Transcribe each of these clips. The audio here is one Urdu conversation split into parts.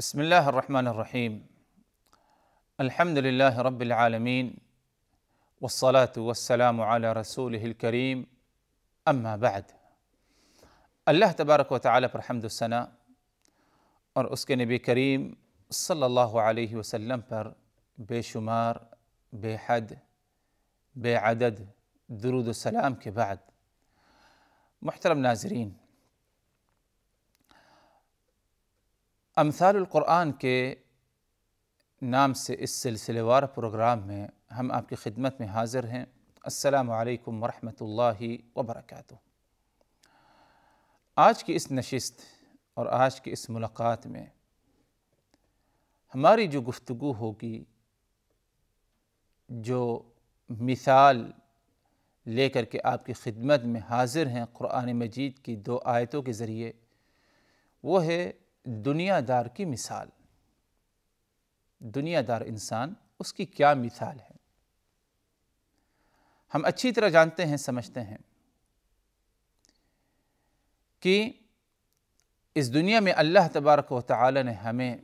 بسم الله الرحمن الرحيم الحمد لله رب العالمين والصلاه والسلام على رسوله الكريم اما بعد الله تبارك وتعالى پر حمد و نبي اور اس کے نبی کریم وسلم پر بے شمار بے حد بے عدد درود السلام سلام کے بعد محترم ناظرین امثال القرآن کے نام سے اس سلسلے وار پروگرام میں ہم آپ کی خدمت میں حاضر ہیں السلام علیکم ورحمۃ اللہ وبرکاتہ آج کی اس نشست اور آج کی اس ملاقات میں ہماری جو گفتگو ہوگی جو مثال لے کر کے آپ کی خدمت میں حاضر ہیں قرآن مجید کی دو آیتوں کے ذریعے وہ ہے دنیا دار کی مثال دنیا دار انسان اس کی کیا مثال ہے ہم اچھی طرح جانتے ہیں سمجھتے ہیں کہ اس دنیا میں اللہ تبارک و تعالی نے ہمیں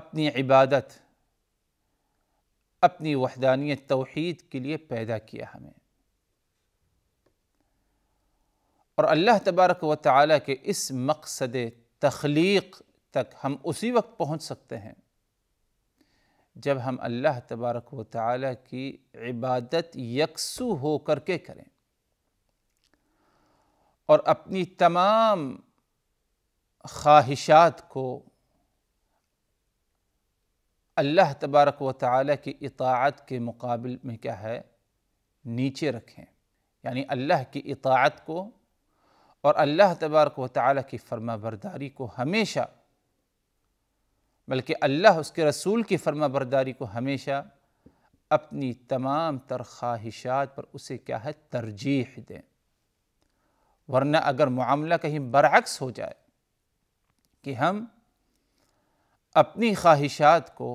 اپنی عبادت اپنی وحدانیت توحید کے لیے پیدا کیا ہمیں اور اللہ تبارک و تعالیٰ کے اس مقصد تخلیق تک ہم اسی وقت پہنچ سکتے ہیں جب ہم اللہ تبارک و تعالیٰ کی عبادت یکسو ہو کر کے کریں اور اپنی تمام خواہشات کو اللہ تبارک و تعالیٰ کی اطاعت کے مقابل میں کیا ہے نیچے رکھیں یعنی اللہ کی اطاعت کو اور اللہ تبارک و تعالیٰ کی فرما برداری کو ہمیشہ بلکہ اللہ اس کے رسول کی فرما برداری کو ہمیشہ اپنی تمام تر خواہشات پر اسے کیا ہے ترجیح دیں ورنہ اگر معاملہ کہیں برعکس ہو جائے کہ ہم اپنی خواہشات کو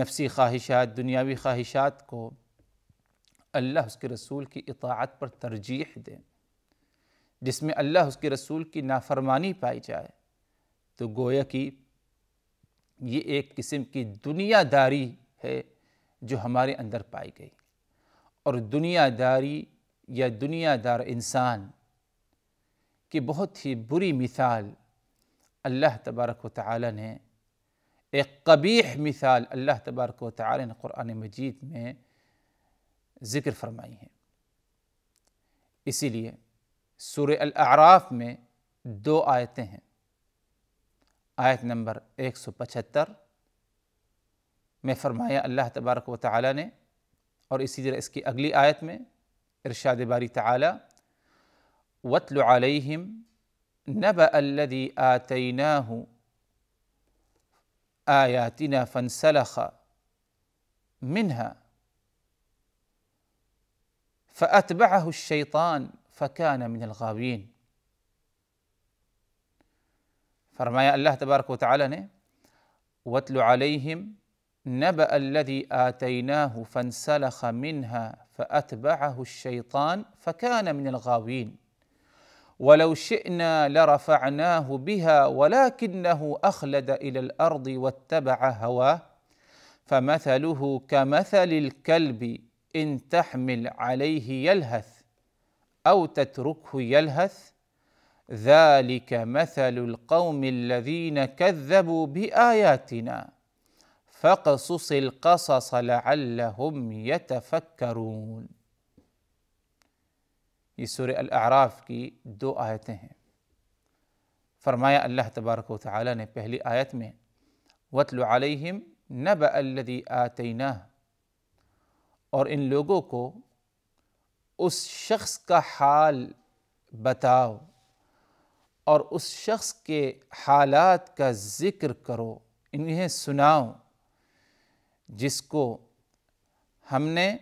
نفسی خواہشات دنیاوی خواہشات کو اللہ اس کے رسول کی اطاعت پر ترجیح دیں جس میں اللہ اس کے رسول کی نافرمانی پائی جائے تو گویا کی یہ ایک قسم کی دنیا داری ہے جو ہمارے اندر پائی گئی اور دنیا داری یا دنیا دار انسان کی بہت ہی بری مثال اللہ تبارک و تعالی نے ایک قبیح مثال اللہ تبارک و تعالی نے قرآن مجید میں ذکر فرمائی ہے اسی لیے سورة الأعراف میں دو آیتیں ہیں آیت نمبر 175 میں فرمایا اللہ تبارک و تعالی نے اور اسی طرح اس کی اگلی آیت میں ارشاد باری تعالی وَتْلُ عَلَيْهِمْ نَبَأَ الَّذِي آتَيْنَاهُ آيَاتِنَا فَانْسَلَخَ مِنْهَا فَأَتْبَعَهُ الشَّيْطَانِ فكان من الغاوين فرمايا الله تبارك وتعالى واتل عليهم نبأ الذي آتيناه فانسلخ منها فأتبعه الشيطان فكان من الغاوين ولو شئنا لرفعناه بها ولكنه أخلد إلى الأرض واتبع هواه فمثله كمثل الكلب إن تحمل عليه يلهث او تتركه يلهث ذلك مثل القوم الذين كذبوا باياتنا فاقصص القصص لعلهم يتفكرون ये सूर्य अल आराफ की दो आयतें हैं फरमाया अल्लाह तबारक ताली ने पहली आयत में वतल आलिम नब अल्लदी आतना और इन लोगों को اس شخص کا حال بتاؤ اور اس شخص کے حالات کا ذکر کرو انہیں سناؤ جس کو ہم نے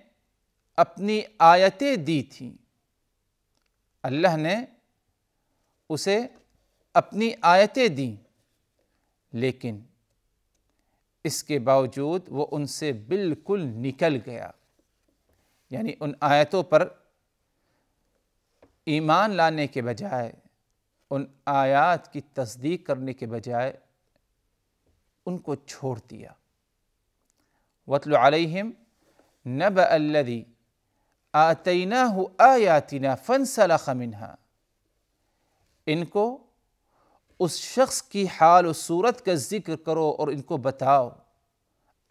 اپنی آیتیں دی تھیں اللہ نے اسے اپنی آیتیں دیں لیکن اس کے باوجود وہ ان سے بالکل نکل گیا یعنی ان آیتوں پر ایمان لانے کے بجائے ان آیات کی تصدیق کرنے کے بجائے ان کو چھوڑ دیا وطل علیہم نب الدی آتَيْنَاهُ ہو فَانْسَلَخَ مِنْهَا ان کو اس شخص کی حال و صورت کا ذکر کرو اور ان کو بتاؤ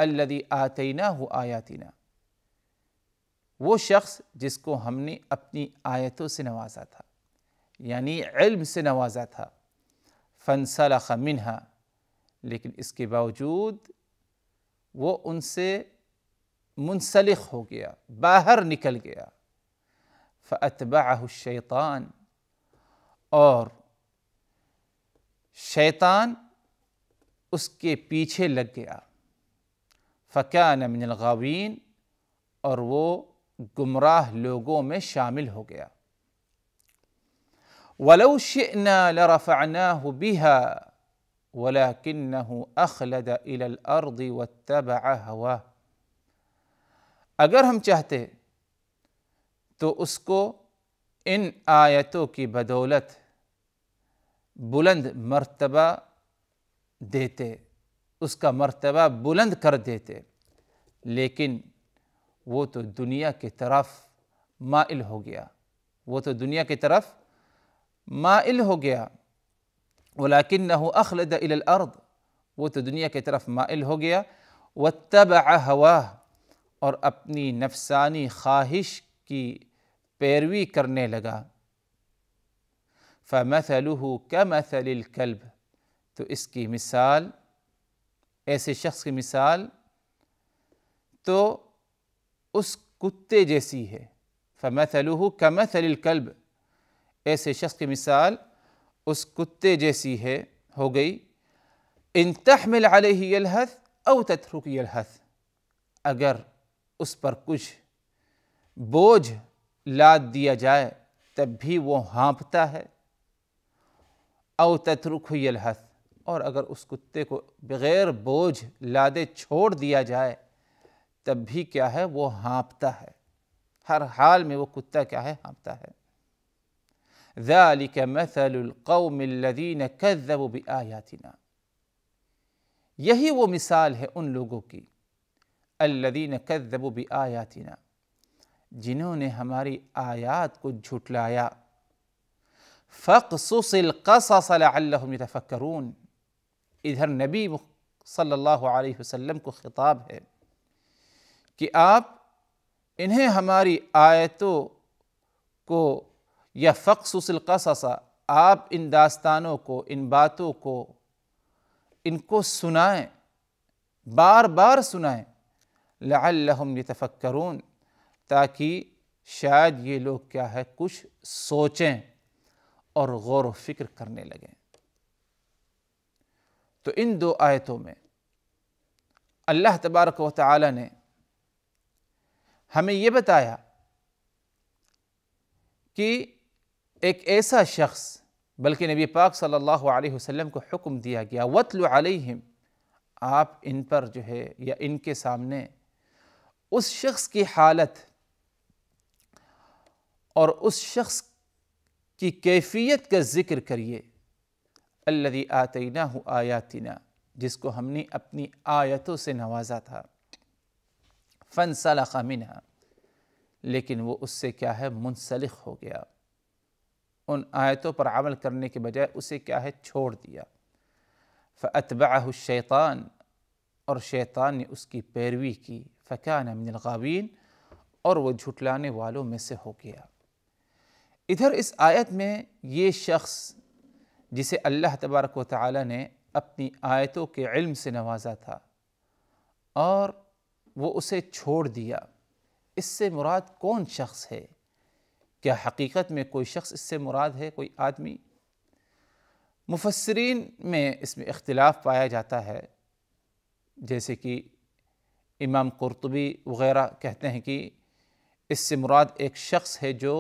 الَّذِي آتَيْنَاهُ ہو آیاتینہ وہ شخص جس کو ہم نے اپنی آیتوں سے نوازا تھا یعنی علم سے نوازا تھا فنسلخ منہا لیکن اس کے باوجود وہ ان سے منسلخ ہو گیا باہر نکل گیا فَأَتْبَعَهُ الشَّيْطَانِ اور شیطان اس کے پیچھے لگ گیا فَكَانَ مِنَ الْغَوِينَ اور وہ گمراہ لوگوں میں شامل ہو گیا وَلَوْ شِئْنَا لَرَفَعْنَاهُ بِهَا وَلَكِنَّهُ أَخْلَدَ إِلَى الْأَرْضِ وَاتَّبَعَ تب اگر ہم چاہتے تو اس کو ان آیتوں کی بدولت بلند مرتبہ دیتے اس کا مرتبہ بلند کر دیتے لیکن وہ تو دنیا کی طرف مائل ہو گیا وہ تو دنیا کی طرف مائل ہو گیا کن اخل دل ارغ وہ تو دنیا کی طرف مائل ہو گیا وہ تب اور اپنی نفسانی خواہش کی پیروی کرنے لگا ف میں فیل تو اس کی مثال ایسے شخص کی مثال تو اس کتے جیسی ہے فَمَثَلُهُ كَمَثَلِ الْكَلْبِ ایسے شخص مثال اس کتے جیسی ہے ہو گئی تَحْمِلْ عَلَيْهِ يَلْحَثْ او تَتْرُكِ يَلْحَثْ اگر اس پر کچھ بوجھ لاد دیا جائے تب بھی وہ ہانپتا ہے اَوْ ہی يَلْحَثْ اور اگر اس کتے کو بغیر بوجھ لادے چھوڑ دیا جائے تب بھی کیا ہے وہ ہانپتا ہے ہر حال میں وہ کتا کیا ہے ہانپتا ہے ذَلِكَ مَثَلُ الْقَوْمِ الَّذِينَ كَذَّبُوا بِآیَاتِنَا یہی وہ مثال ہے ان لوگوں کی الَّذِينَ كَذَّبُوا بِآیَاتِنَا جنہوں نے ہماری آیات کو جھٹلایا فَقْصُصِ الْقَصَصَ لَعَلَّهُمْ يَتَفَكَّرُونَ ادھر نبی صلی اللہ علیہ وسلم کو خطاب ہے کہ آپ انہیں ہماری آیتوں کو یا فقصوص القصص آپ ان داستانوں کو ان باتوں کو ان کو سنائیں بار بار سنائیں لعلہم لتفق تاکہ شاید یہ لوگ کیا ہے کچھ سوچیں اور غور و فکر کرنے لگیں تو ان دو آیتوں میں اللہ تبارک و تعالی نے ہمیں یہ بتایا کہ ایک ایسا شخص بلکہ نبی پاک صلی اللہ علیہ وسلم کو حکم دیا گیا وطل علیہم آپ ان پر جو ہے یا ان کے سامنے اس شخص کی حالت اور اس شخص کی کیفیت کا ذکر کریے الَّذِي آتَيْنَاهُ آیَاتِنَا جس کو ہم نے اپنی آیتوں سے نوازا تھا فَانْسَلَخَ مِنْهَا لیکن وہ اس سے کیا ہے منسلخ ہو گیا ان آیتوں پر عمل کرنے کے بجائے اسے کیا ہے چھوڑ دیا فَأَتْبَعَهُ الشَّيْطَانِ اور شیطان نے اس کی پیروی کی فَكَانَ مِنِ الْغَابِينَ اور وہ جھٹلانے والوں میں سے ہو گیا ادھر اس آیت میں یہ شخص جسے اللہ تبارک و تعالی نے اپنی آیتوں کے علم سے نوازا تھا اور وہ اسے چھوڑ دیا اس سے مراد کون شخص ہے کیا حقیقت میں کوئی شخص اس سے مراد ہے کوئی آدمی مفسرین میں اس میں اختلاف پایا جاتا ہے جیسے کہ امام قرطبی وغیرہ کہتے ہیں کہ اس سے مراد ایک شخص ہے جو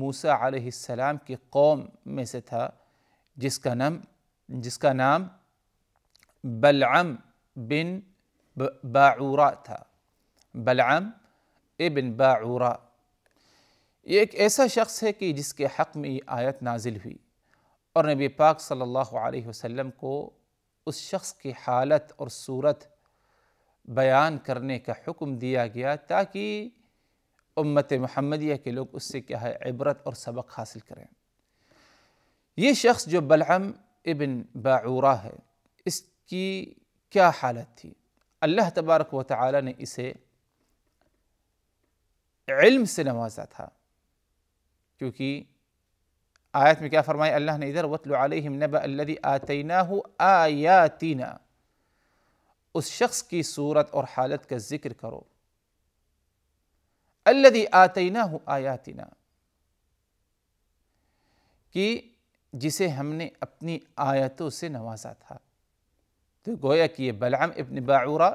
موسیٰ علیہ السلام کی قوم میں سے تھا جس کا نام جس کا نام بلعم بن باعورا تھا بلعم ابن باعورا یہ ایک ایسا شخص ہے کہ جس کے حق میں یہ آیت نازل ہوئی اور نبی پاک صلی اللہ علیہ وسلم کو اس شخص کی حالت اور صورت بیان کرنے کا حکم دیا گیا تاکہ امت محمدیہ کے لوگ اس سے کیا ہے عبرت اور سبق حاصل کریں یہ شخص جو بلعم ابن باعورا ہے اس کی کیا حالت تھی اللہ تبارک و تعالی نے اسے علم سے نوازا تھا کیونکہ آیت میں کیا فرمائے اللہ نے ادھر وطل آیا تینہ اس شخص کی صورت اور حالت کا ذکر کرو اللہ کہ جسے ہم نے اپنی آیتوں سے نوازا تھا تو گویا کہ یہ بلعم ابن باعورہ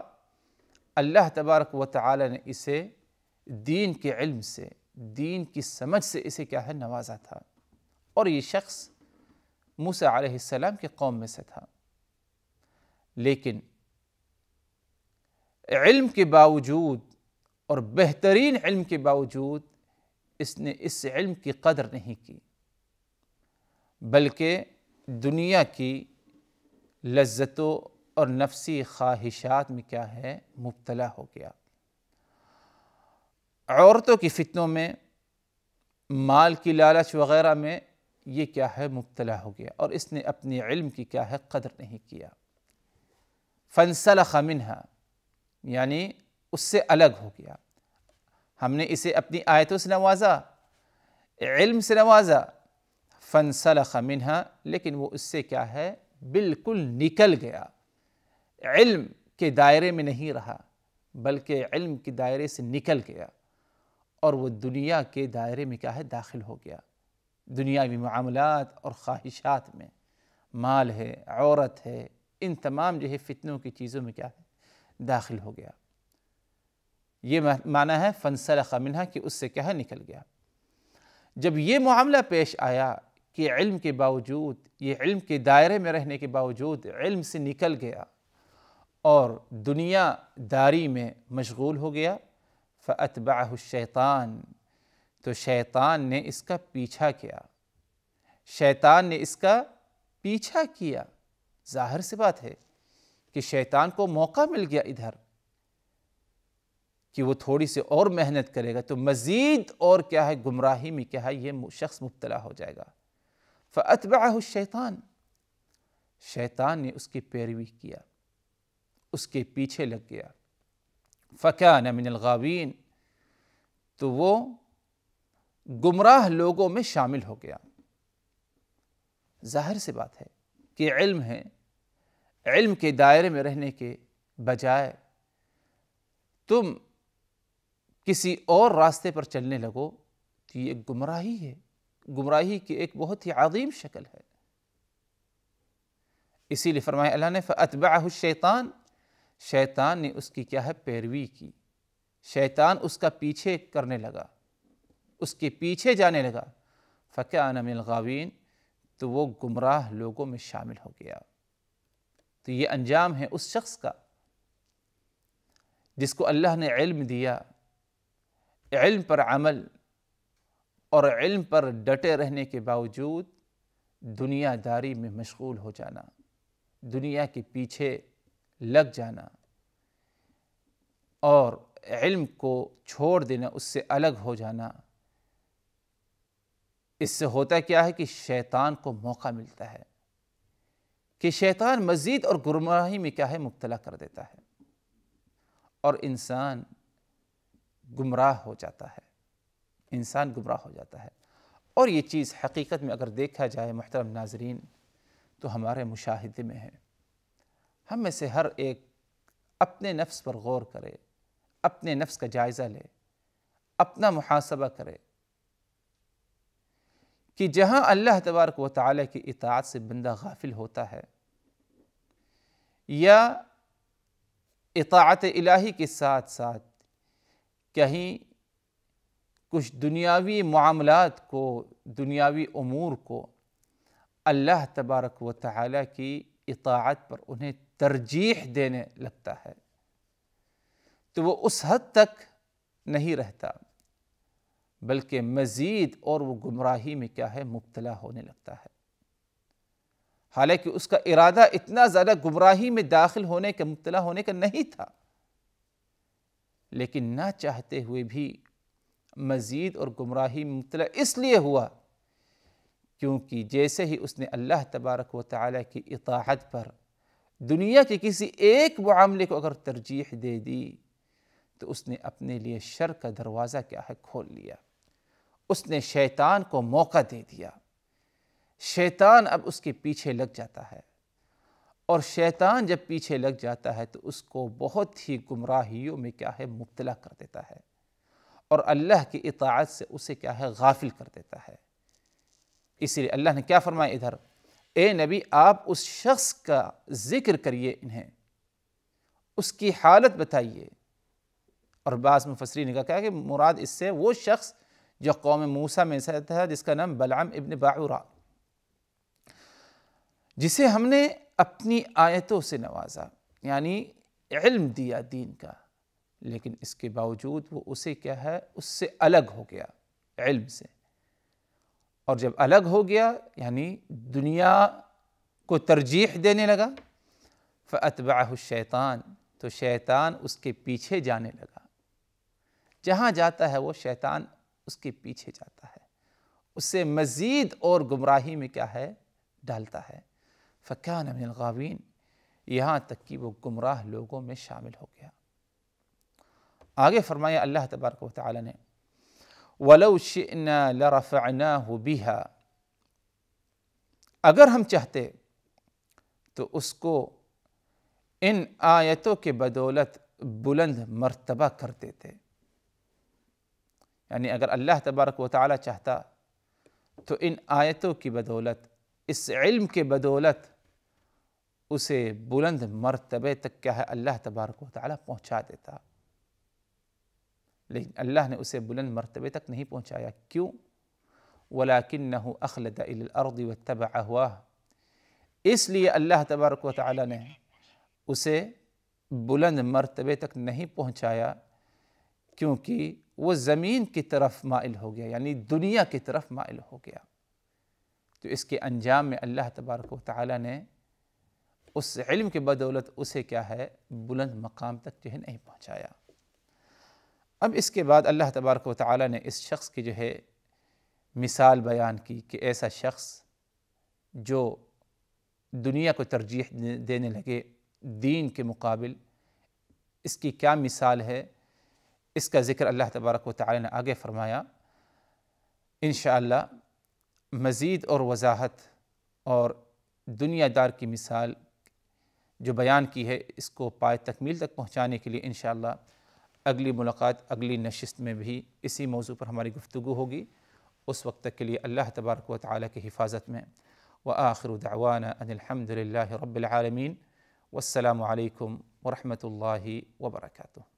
اللہ تبارک و تعالی نے اسے دین کے علم سے دین کی سمجھ سے اسے کیا ہے نوازا تھا اور یہ شخص موسیٰ علیہ السلام کے قوم میں سے تھا لیکن علم کے باوجود اور بہترین علم کے باوجود اس نے اس علم کی قدر نہیں کی بلکہ دنیا کی لذتوں اور نفسی خواہشات میں کیا ہے مبتلا ہو گیا عورتوں کی فتنوں میں مال کی لالچ وغیرہ میں یہ کیا ہے مبتلا ہو گیا اور اس نے اپنی علم کی کیا ہے قدر نہیں کیا فَنْسَلَخَ مِنْهَا یعنی اس سے الگ ہو گیا ہم نے اسے اپنی آیتوں سے نوازا علم سے نوازا فَنْسَلَخَ مِنْهَا لیکن وہ اس سے کیا ہے بالکل نکل گیا علم کے دائرے میں نہیں رہا بلکہ علم کے دائرے سے نکل گیا اور وہ دنیا کے دائرے میں کیا ہے داخل ہو گیا دنیاوی معاملات اور خواہشات میں مال ہے عورت ہے ان تمام جو ہے فتنوں کی چیزوں میں کیا ہے داخل ہو گیا یہ معنی ہے فنسلخ منہا کہ اس سے کیا نکل گیا جب یہ معاملہ پیش آیا کہ علم کے باوجود یہ علم کے دائرے میں رہنے کے باوجود علم سے نکل گیا اور دنیا داری میں مشغول ہو گیا فعت الشیطان تو شیطان نے اس کا پیچھا کیا شیطان نے اس کا پیچھا کیا ظاہر سی بات ہے کہ شیطان کو موقع مل گیا ادھر کہ وہ تھوڑی سی اور محنت کرے گا تو مزید اور کیا ہے گمراہی میں کیا ہے یہ شخص مبتلا ہو جائے گا فَأَتْبَعَهُ الشَّيْطَان شیطان نے اس کی پیروی کیا اس کے پیچھے لگ گیا فَكَانَ نمین الغوین تو وہ گمراہ لوگوں میں شامل ہو گیا ظاہر سی بات ہے کہ علم ہے علم کے دائرے میں رہنے کے بجائے تم کسی اور راستے پر چلنے لگو تو یہ گمراہی ہے گمراہی کی ایک بہت ہی عظیم شکل ہے اسی لیے فرمایا اللہ نے فَأَتْبَعَهُ الشَّيْطَانِ شیطان نے اس کی کیا ہے پیروی کی شیطان اس کا پیچھے کرنے لگا اس کے پیچھے جانے لگا فقیہ مِنْ غَوِينَ تو وہ گمراہ لوگوں میں شامل ہو گیا تو یہ انجام ہے اس شخص کا جس کو اللہ نے علم دیا علم پر عمل اور علم پر ڈٹے رہنے کے باوجود دنیا داری میں مشغول ہو جانا دنیا کے پیچھے لگ جانا اور علم کو چھوڑ دینا اس سے الگ ہو جانا اس سے ہوتا کیا ہے کہ شیطان کو موقع ملتا ہے کہ شیطان مزید اور گمراہی میں کیا ہے مبتلا کر دیتا ہے اور انسان گمراہ ہو جاتا ہے انسان گمراہ ہو جاتا ہے اور یہ چیز حقیقت میں اگر دیکھا جائے محترم ناظرین تو ہمارے مشاہدے میں ہے ہم میں سے ہر ایک اپنے نفس پر غور کرے اپنے نفس کا جائزہ لے اپنا محاسبہ کرے کہ جہاں اللہ تبارک و تعالیٰ کی اطاعت سے بندہ غافل ہوتا ہے یا اطاعت الہی کے ساتھ ساتھ کہیں کچھ دنیاوی معاملات کو دنیاوی امور کو اللہ تبارک و تعالیٰ کی اطاعت پر انہیں ترجیح دینے لگتا ہے تو وہ اس حد تک نہیں رہتا بلکہ مزید اور وہ گمراہی میں کیا ہے مبتلا ہونے لگتا ہے حالانکہ اس کا ارادہ اتنا زیادہ گمراہی میں داخل ہونے کا مبتلا ہونے کا نہیں تھا لیکن نہ چاہتے ہوئے بھی مزید اور گمراہی مبتلا اس لیے ہوا کیونکہ جیسے ہی اس نے اللہ تبارک و تعالیٰ کی اطاعت پر دنیا کے کسی ایک معاملے کو اگر ترجیح دے دی تو اس نے اپنے لیے شر کا دروازہ کیا ہے کھول لیا اس نے شیطان کو موقع دے دیا شیطان اب اس کے پیچھے لگ جاتا ہے اور شیطان جب پیچھے لگ جاتا ہے تو اس کو بہت ہی گمراہیوں میں کیا ہے مبتلا کر دیتا ہے اور اللہ کی اطاعت سے اسے کیا ہے غافل کر دیتا ہے اسی لیے اللہ نے کیا فرمایا ادھر اے نبی آپ اس شخص کا ذکر کریے انہیں اس کی حالت بتائیے اور بعض مفسری نے کہا کہ مراد اس سے وہ شخص جو قوم موسیٰ میں سے تھا جس کا نام بلعم ابن باعورا جسے ہم نے اپنی آیتوں سے نوازا یعنی علم دیا دین کا لیکن اس کے باوجود وہ اسے کیا ہے اس سے الگ ہو گیا علم سے اور جب الگ ہو گیا یعنی دنیا کو ترجیح دینے لگا فَأَتْبَعَهُ شیطان تو شیطان اس کے پیچھے جانے لگا جہاں جاتا ہے وہ شیطان اس کے پیچھے جاتا ہے اس سے مزید اور گمراہی میں کیا ہے ڈالتا ہے فَكَانَ مِنَ الْغَاوِينَ یہاں تک کہ وہ گمراہ لوگوں میں شامل ہو گیا آگے فرمایا اللہ تبارک و تعالیٰ نے شئنا لرفعناه بها اگر ہم چاہتے تو اس کو ان آیتوں کے بدولت بلند مرتبہ کر دیتے یعنی اگر اللہ تبارک و تعالی چاہتا تو ان آیتوں کی بدولت اس علم کے بدولت اسے بلند مرتبہ تک کیا ہے اللہ تبارک و تعالی پہنچا دیتا لیکن اللہ نے اسے بلند مرتبے تک نہیں پہنچایا کیوں ولاکنہ اخلدردی و تباہ ہوا اس لیے اللہ تبارک و تعالی نے اسے بلند مرتبے تک نہیں پہنچایا کیونکہ وہ زمین کی طرف مائل ہو گیا یعنی دنیا کی طرف مائل ہو گیا تو اس کے انجام میں اللہ تبارک و تعالی نے اس علم کے بدولت اسے کیا ہے بلند مقام تک جو ہے نہیں پہنچایا اب اس کے بعد اللہ تبارک و تعالی نے اس شخص کی جو ہے مثال بیان کی کہ ایسا شخص جو دنیا کو ترجیح دینے لگے دین کے مقابل اس کی کیا مثال ہے اس کا ذکر اللہ تبارک و تعالی نے آگے فرمایا انشاءاللہ مزید اور وضاحت اور دنیا دار کی مثال جو بیان کی ہے اس کو پائے تکمیل تک پہنچانے کے لیے انشاءاللہ اللہ اگلی ملاقات اگلی نشست میں بھی اسی موضوع پر ہماری گفتگو ہوگی اس وقت تک کے لیے اللہ تبارک و تعالی کی حفاظت میں وآخر دعوانا ان الحمد لله رب العالمين والسلام عليكم ورحمة الله وبركاته